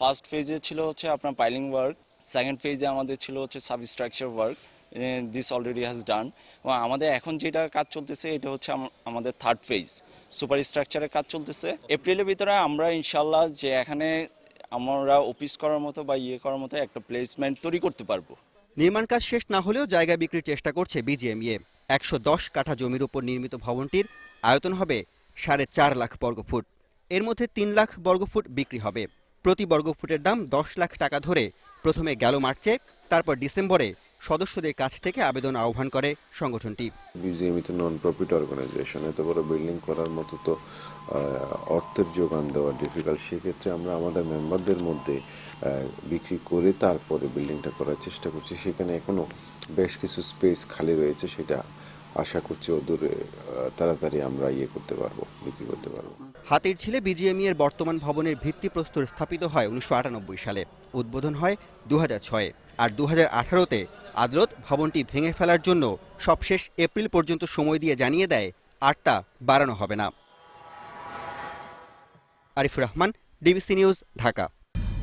ফার্স্ট ফেজে ছিল হচ্ছে আপনার পাইলিং ওয়ার্ক সেকেন্ড ফেজে আমাদের ছিল হচ্ছে substructure work this already has done এবং আমাদের এখন যেটা কাজ চলতেছে এটা হচ্ছে আমাদের থার্ড ফেজ সুপার স্ট্রাকচারের কাজ চলতেছে এপ্রিলের ভিতরে আমরা ইনশাল্লাহ যে এখানে আমরা অফিস করার মতো বা ইয়ে করার মতো একটা প্লেসমেন্ট তৈরি করতে পারবো নির্মাণ কাজ শেষ না হলেও জায়গা বিক্রির চেষ্টা করছে বিজিএমইএ একশো কাঠা জমির উপর নির্মিত ভবনটির আয়তন হবে সাড়ে চার লাখ বর্গফুট এর মধ্যে তিন লাখ বর্গফুট বিক্রি হবে প্রতি বর্গফুটের দাম দশ লাখ টাকা ধরে প্রথমে গেল মার্চে তারপর ডিসেম্বরে সদস্যদের কাছ থেকে আবেদন আহ্বান করে সংগঠনটি বিজেপিতে নন প্রফিট অর্গানাইজেশন এত বড় বিল্ডিং করার মতো তো অর্থের যোগান দেওয়া ডিফিকাল্ট সেক্ষেত্রে আমরা আমাদের মেম্বারদের মধ্যে বিক্রি করে তারপরে বিল্ডিংটা করার চেষ্টা করছি সেখানে এখনও বেশ কিছু স্পেস খালি রয়েছে সেটা আশা করছি দূরে তাড়াতাড়ি আমরা ইয়ে করতে পারবো বিক্রি করতে পারবো হাতির ছেলে বিজিএমই e এর বর্তমান ভবনের ভিত্তিপ্রস্তর স্থাপিত হয় উনিশশো সালে উদ্বোধন হয় দু ছয়ে আর দু হাজার আঠারোতে আদালত ভবনটি ভেঙে ফেলার জন্য সবশেষ এপ্রিল পর্যন্ত সময় দিয়ে জানিয়ে দেয় আটটা বাড়ানো হবে না আরিফ রহমান ডিবিসি নিউজ ঢাকা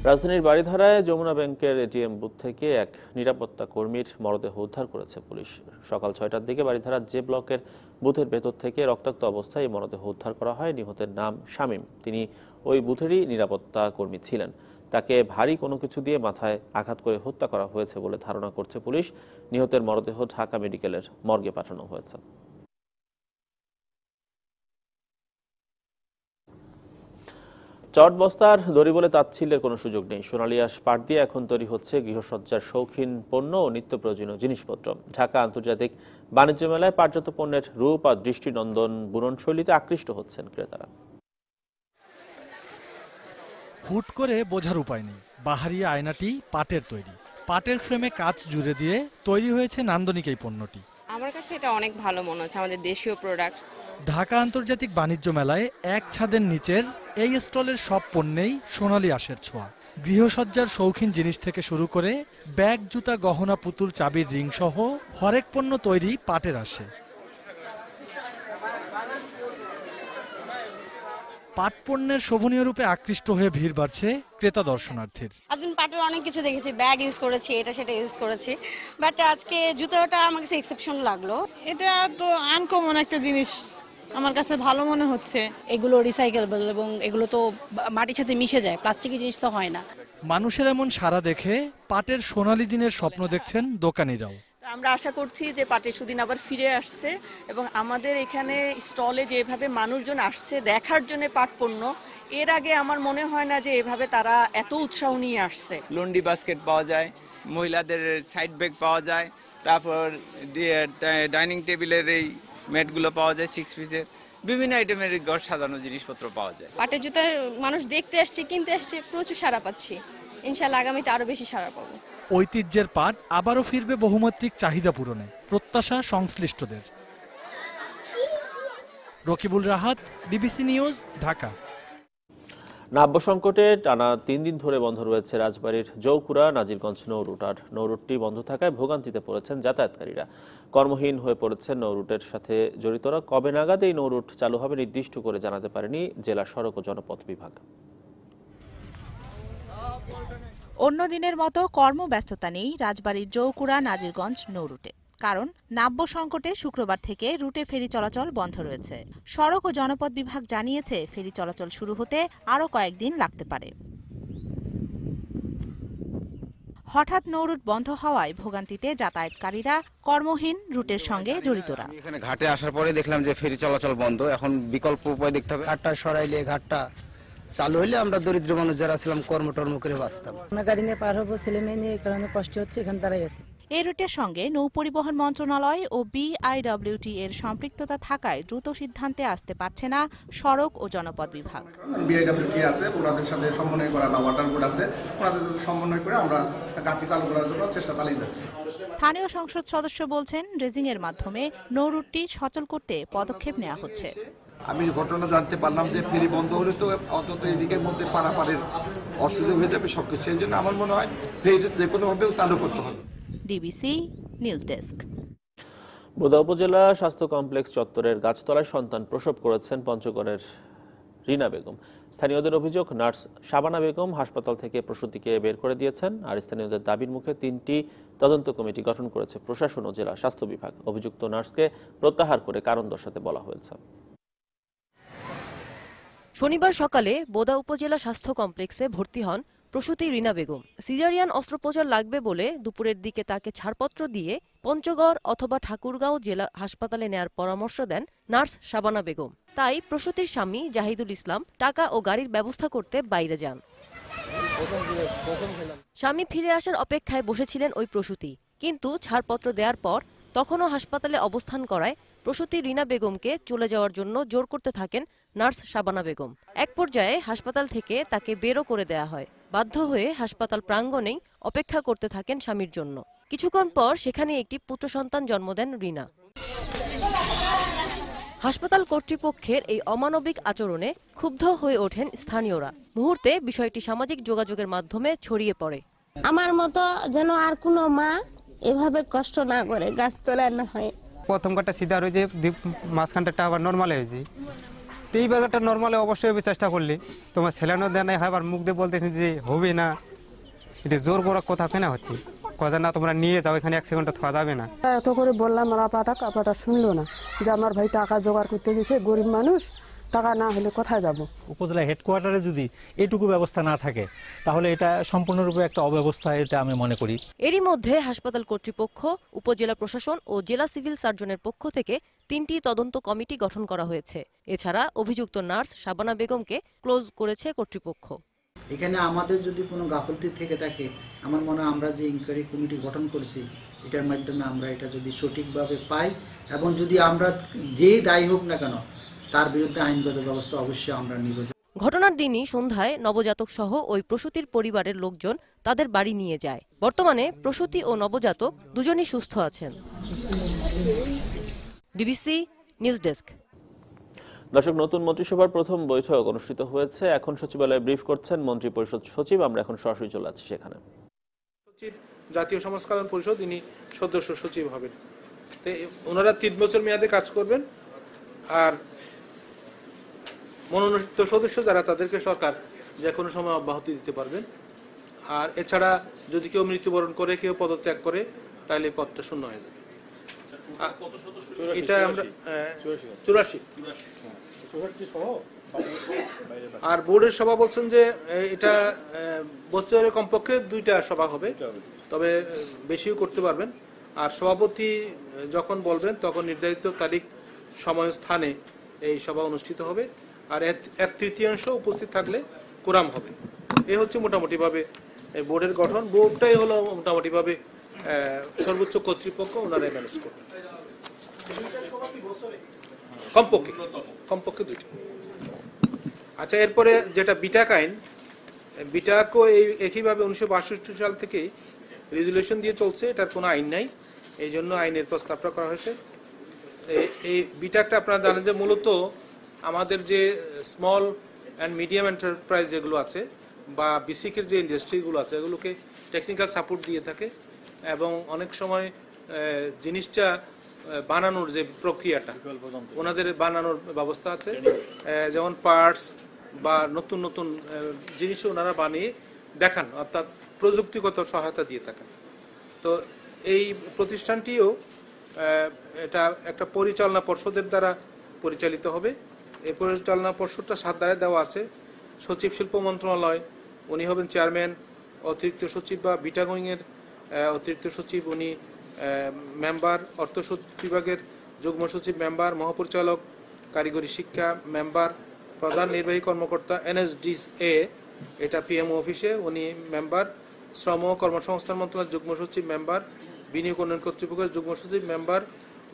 রাজধানীর বাড়িধারায় যমুনা ব্যাংকের এটিএম বুথ থেকে এক নিরাপত্তা কর্মীর মরদেহ উদ্ধার করেছে পুলিশ সকাল ছয়টার দিকে বাড়িধারার যে ব্লকের বুথের ভেতর থেকে রক্তাক্ত অবস্থায় এই মরদেহ উদ্ধার করা হয় নিহতের নাম শামীম তিনি ওই বুথেরই নিরাপত্তা কর্মী ছিলেন তাকে ভারী কোনো কিছু দিয়ে মাথায় আঘাত করে হত্যা করা হয়েছে বলে ধারণা করছে পুলিশ নিহতের মরদেহ ঢাকা মেডিকেলের মর্গে পাঠানো হয়েছে চট বস্তার দড়ি বলে তাচ্ছিল্যের কোনো সুযোগ নেই সোনালী আশ পাট দিয়ে এখন তৈরি হচ্ছে গৃহসজ্জার শৌখিন পণ্য ও নিত্য প্রয়োজনীয় জিনিসপত্র ঢাকা আন্তর্জাতিক বাণিজ্য মেলায় পাটজাত পণ্যের রূপ আর দৃষ্টিনন্দন বুননশৈলীতে আকৃষ্ট হচ্ছেন ক্রেতারা হুট করে বোঝার উপায় নেই বাহারি আয়নাটি পাটের তৈরি পাটের ফ্রেমে কাঁচ জুড়ে দিয়ে তৈরি হয়েছে নান্দনিক এই পণ্যটি আমার কাছে এটা অনেক ভালো মনে হচ্ছে আমাদের দেশীয় প্রোডাক্ট ঢাকা আন্তর্জাতিক বাণিজ্য মেলায় এক ছাদের নিচের এই স্টলের সব পণ্যেই সোনালি আশের ছোঁয়া গৃহসজ্জার শৌখিন জিনিস থেকে শুরু করে ব্যাগ জুতা গহনা পুতুল চাবির রিং সহ হরেক পণ্য তৈরি পাটের আসে পাটপণ্যের শোভনীয় রূপে আকৃষ্ট হয়ে ভিড় বাড়ছে ক্রেতা দর্শনার্থীর আজকে পাটের অনেক কিছু দেখেছি ব্যাগ ইউজ করেছি এটা সেটা ইউজ করেছি বাট আজকে জুতোটা আমার কাছে এক্সেপশন লাগলো এটা তো আনকমন একটা জিনিস আমার কাছে ভালো মনে হচ্ছে এগুলো রিসাইকেলেবল এবং এগুলো তো মাটির সাথে মিশে যায় প্লাস্টিকের জিনিস তো হয় না মানুষের এমন সারা দেখে পাটের সোনালি দিনের স্বপ্ন দেখছেন দোকানিরাও আমরা আশা করছি যে পাটের সুদিন আবার ফিরে আসছে এবং আমাদের এখানে স্টলে যেভাবে মানুষজন আসছে দেখার জন্য পাট পণ্য এর আগে আমার মনে হয় না যে এভাবে তারা এত উৎসাহ নিয়ে আসছে লন্ডি বাস্কেট পাওয়া যায় মহিলাদের সাইড ব্যাগ পাওয়া যায় তারপর ডাইনিং টেবিলের এই ম্যাটগুলো পাওয়া যায় সিক্স পিসের বিভিন্ন আইটেমের ঘর সাজানো জিনিসপত্র পাওয়া যায় পাটের জুতার মানুষ দেখতে আসছে কিনতে আসছে প্রচুর সারা পাচ্ছি ইনশাল্লাহ আগামীতে আরও বেশি সারা পাবো ঐতিহ্যের পাট আবারও ফিরবে বহুমাত্রিক চাহিদা পূরণে প্রত্যাশা সংশ্লিষ্টদের রকিবুল রাহাত বিবিসি নিউজ ঢাকা নাব্য সংকটে টানা তিন দিন ধরে বন্ধ রয়েছে রাজবাড়ির জৌকুড়া নাজিরগঞ্জ নৌরুট আর নৌরুটটি বন্ধ থাকায় ভোগান্তিতে পড়েছেন যাতায়াতকারীরা কর্মহীন হয়ে পড়েছেন নৌরুটের সাথে জড়িতরা কবে নাগাদ এই নৌরুট চালু হবে নির্দিষ্ট করে জানাতে পারেনি জেলা সড়ক ও জনপথ বিভাগ অন্য দিনের মতো কর্মব্যস্ততা নেই রাজবাড়ির জৌকুড়া নাজিরগঞ্জ নৌরুটে কারণ নাব্য সংকটে শুক্রবার থেকে রুটে ফেরি চলাচল বন্ধ রয়েছে সড়ক ও জনপথ বিভাগ জানিয়েছে ফেরি চলাচল শুরু হতে আরও কয়েকদিন লাগতে পারে হঠাৎ নৌরুট বন্ধ হওয়ায় ভোগান্তিতে যাতায়াতকারীরা কর্মহীন রুটের সঙ্গে জড়িতরা এখানে ঘাটে আসার পরে দেখলাম যে ফেরি চলাচল বন্ধ এখন বিকল্প উপায় দেখতে হবে ঘাটটা সরাইলে ঘাটটা চালু হলে আমরা দরিদ্র মানুষ যারা ছিলাম কর্ম টর্ম করে বাঁচতাম আমরা গাড়ি নিয়ে পার হবো ছেলে মেয়ে নিয়ে কারণে কষ্ট হচ্ছে এখান দাঁড়াই আছে এই রুটের সঙ্গে নৌ পরিবহন মন্ত্রণালয় ও বিআইডব্লিউটি এর সম্পৃক্ততা থাকায় দ্রুত সিদ্ধান্তে আসতে পারছে না সড়ক ও জনপদ বিভাগ বিআইডব্লিউটি আছে ওনাদের সাথে সমন্বয় করা বা ওয়াটার বোর্ড আছে ওনাদের সাথে সমন্বয় করে আমরা গাড়ি চালু করার জন্য চেষ্টা চালিয়ে যাচ্ছি স্থানীয় সংসদ সদস্য বলছেন রেজিং এর মাধ্যমে নৌ রুটটি সচল করতে পদক্ষেপ নেওয়া হচ্ছে আমি ঘটনা জানতে পারলাম যে ফেরি বন্ধ হলে তো অন্তত এদিকের মধ্যে পারাপারের অসুবিধা হয়ে যাবে সব কিছু সেই জন্য আমার মনে হয় ফেরি যে কোনোভাবেও চালু করতে হবে ডিবিসি নিউজ ডেস্ক বোদা উপজেলা স্বাস্থ্য কমপ্লেক্স চত্বরের গাছতলায় সন্তান প্রসব করেছেন পঞ্চগড়ের রিনা বেগম স্থানীয়দের অভিযোগ নার্স শাবানা বেগম হাসপাতাল থেকে প্রসূতিকে বের করে দিয়েছেন আর স্থানীয়দের দাবির মুখে তিনটি তদন্ত কমিটি গঠন করেছে প্রশাসন ও জেলা স্বাস্থ্য বিভাগ অভিযুক্ত নার্সকে প্রত্যাহার করে কারণ দর্শাতে বলা হয়েছে শনিবার সকালে বোদা উপজেলা স্বাস্থ্য কমপ্লেক্সে ভর্তি হন প্রসূতি রিনা বেগম সিজারিয়ান অস্ত্রোপচার লাগবে বলে দুপুরের দিকে তাকে ছাড়পত্র দিয়ে পঞ্চগড় অথবা ঠাকুরগাঁও জেলা হাসপাতালে নেয়ার পরামর্শ দেন নার্স শাবানা বেগম তাই প্রসূতির স্বামী জাহিদুল ইসলাম টাকা ও গাড়ির ব্যবস্থা করতে বাইরে যান স্বামী ফিরে আসার অপেক্ষায় বসেছিলেন ওই প্রসূতি কিন্তু ছাড়পত্র দেওয়ার পর তখনও হাসপাতালে অবস্থান করায় প্রসূতি রিনা বেগমকে চলে যাওয়ার জন্য জোর করতে থাকেন নার্স শাবানা বেগম এক পর্যায়ে হাসপাতাল থেকে তাকে বেরো করে দেয়া হয় বাধ্য হয়ে হাসপাতাল প্রাঙ্গণেই অপেক্ষা করতে থাকেন স্বামীর জন্য কিছুক্ষণ পর সেখানে একটি পুত্র সন্তান জন্ম দেন রিনা হাসপাতাল কর্তৃপক্ষের এই অমানবিক আচরণে ক্ষুব্ধ হয়ে ওঠেন স্থানীয়রা মুহূর্তে বিষয়টি সামাজিক যোগাযোগের মাধ্যমে ছড়িয়ে পড়ে আমার মতো যেন আর কোনো মা এভাবে কষ্ট না করে গাছ তোলা না হয় প্রথম কাটা সিধা রয়েছে মাঝখানটা আবার নর্মাল হয়েছে তো এই বার্গারটা নর্মালে অবশ্যই হবে চেষ্টা করলে তোমার স্যালানো দেয় হয় আবার মুখ দিয়ে বলতেছি যে হবে না এটা জোর করার কথা কেনা হচ্ছে কথা না তোমরা নিয়ে যাও এখানে এক সেকেন্ডটা থাকা যাবে না এত করে বললাম আর আপাটা আপাটা শুনলো না যে আমার ভাই টাকা জোগাড় করতে গেছে গরিব মানুষ টাকা না হলে কোথায় যাব উপজেলা হেডকোয়ার্টারে যদি এটুকু ব্যবস্থা না থাকে তাহলে এটা সম্পূর্ণরূপে একটা অব্যবস্থা এটা আমি মনে করি এরই মধ্যে হাসপাতাল কর্তৃপক্ষ উপজেলা প্রশাসন ও জেলা সিভিল সার্জনের পক্ষ থেকে তিনটি তদন্ত কমিটি গঠন করা হয়েছে এছাড়া অভিযুক্ত নার্স শাবানা বেগমকে ক্লোজ করেছে কর্তৃপক্ষ এখানে আমাদের যদি কোনো গাফলতি থেকে থাকে আমার মনে হয় আমরা যে ইনকোয়ারি কমিটি গঠন করেছি এটার মাধ্যমে আমরা এটা যদি সঠিকভাবে পাই এবং যদি আমরা যে দায়ী হোক না কেন তার বিরুদ্ধে আইনগত ব্যবস্থা অবশ্যই আমরা নিব ঘটনার দিনই সন্ধ্যায় নবজাতক সহ ওই প্রসূতির পরিবারের লোকজন তাদের বাড়ি নিয়ে যায় বর্তমানে প্রসূতি ও নবজাতক দুজনই সুস্থ আছেন ডিবিসি নিউজ ডেস্ক দর্শক নতুন মন্ত্রিসভার প্রথম বৈঠক অনুষ্ঠিত হয়েছে এখন সচিবালয়ে ব্রিফ করছেন মন্ত্রী পরিষদ সচিব আমরা এখন সরাসরি চলে আছি সেখানে সচিব জাতীয় সংস্করণ পরিষদ ইনি সদস্য সচিব হবেন ওনারা তিন বছর মেয়াদে কাজ করবেন আর মনোনীত সদস্য যারা তাদেরকে সরকার যে কোনো সময় অব্যাহতি দিতে পারবেন আর এছাড়া যদি কেউ মৃত্যুবরণ করে কেউ পদত্যাগ করে তাহলে পদটা শূন্য হয়ে যাবে আচ্ছা, এটা আমরা চুরাশি আর বোর্ডের সভা বলছেন যে এটা বছরে কমপক্ষে দুইটা সভা হবে তবে বেশিও করতে পারবেন আর সভাপতি যখন বলবেন তখন নির্ধারিত তারিখ সময় স্থানে এই সভা অনুষ্ঠিত হবে আর এক তৃতীয়াংশ উপস্থিত থাকলে কোরাম হবে এ হচ্ছে মোটামুটিভাবে বোর্ডের গঠন বোর্ডটাই হলো মোটামুটিভাবে সর্বোচ্চ কর্তৃপক্ষ ওনারাই ম্যানেজ করবে কমপক্ষে কমপক্ষে দুইটি আচ্ছা এরপরে যেটা বিটাক আইন বিটাকও এই একইভাবে উনিশশো বাষট্টি সাল থেকে রেজুলেশন দিয়ে চলছে এটার কোনো আইন নাই এই জন্য আইনের প্রস্তাবটা করা হয়েছে এই বিটাকটা আপনারা জানেন যে মূলত আমাদের যে স্মল অ্যান্ড মিডিয়াম এন্টারপ্রাইজ যেগুলো আছে বা বিসিকের যে ইন্ডাস্ট্রিগুলো আছে এগুলোকে টেকনিক্যাল সাপোর্ট দিয়ে থাকে এবং অনেক সময় জিনিসটা বানানোর যে প্রক্রিয়াটা ওনাদের বানানোর ব্যবস্থা আছে যেমন পার্টস বা নতুন নতুন জিনিসও ওনারা বানিয়ে দেখান অর্থাৎ প্রযুক্তিগত সহায়তা দিয়ে থাকেন তো এই প্রতিষ্ঠানটিও এটা একটা পরিচালনা পর্ষদের দ্বারা পরিচালিত হবে এ পরিচালনা পর্ষদটা সাত দ্বারে দেওয়া আছে সচিব শিল্প মন্ত্রণালয় উনি হবেন চেয়ারম্যান অতিরিক্ত সচিব বা বিটাগোয়িংয়ের অতিরিক্ত সচিব উনি মেম্বার অর্থ বিভাগের যুগ্ম সচিব মেম্বার মহাপরিচালক কারিগরি শিক্ষা মেম্বার প্রধান নির্বাহী কর্মকর্তা এনএসডিস এ এটা পিএমও অফিসে উনি মেম্বার শ্রম কর্মসংস্থান মন্ত্রণালয়ের যুগ্ম সচিব মেম্বার বিনিয়োগ উন্নয়ন কর্তৃপক্ষের যুগ্ম সচিব মেম্বার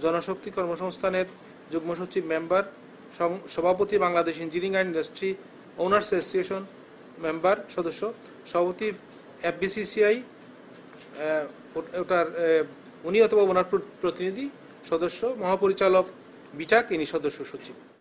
জনশক্তি কর্মসংস্থানের যুগ্ম সচিব মেম্বার সভাপতি Bangladesh engineering and industry owners association member সদস্য সভাপতি এফবিসিসিআই ওটার উনি অথবা ওনার প্রতিনিধি সদস্য মহাপরিচালক বিটাক ইনি সদস্য সচিব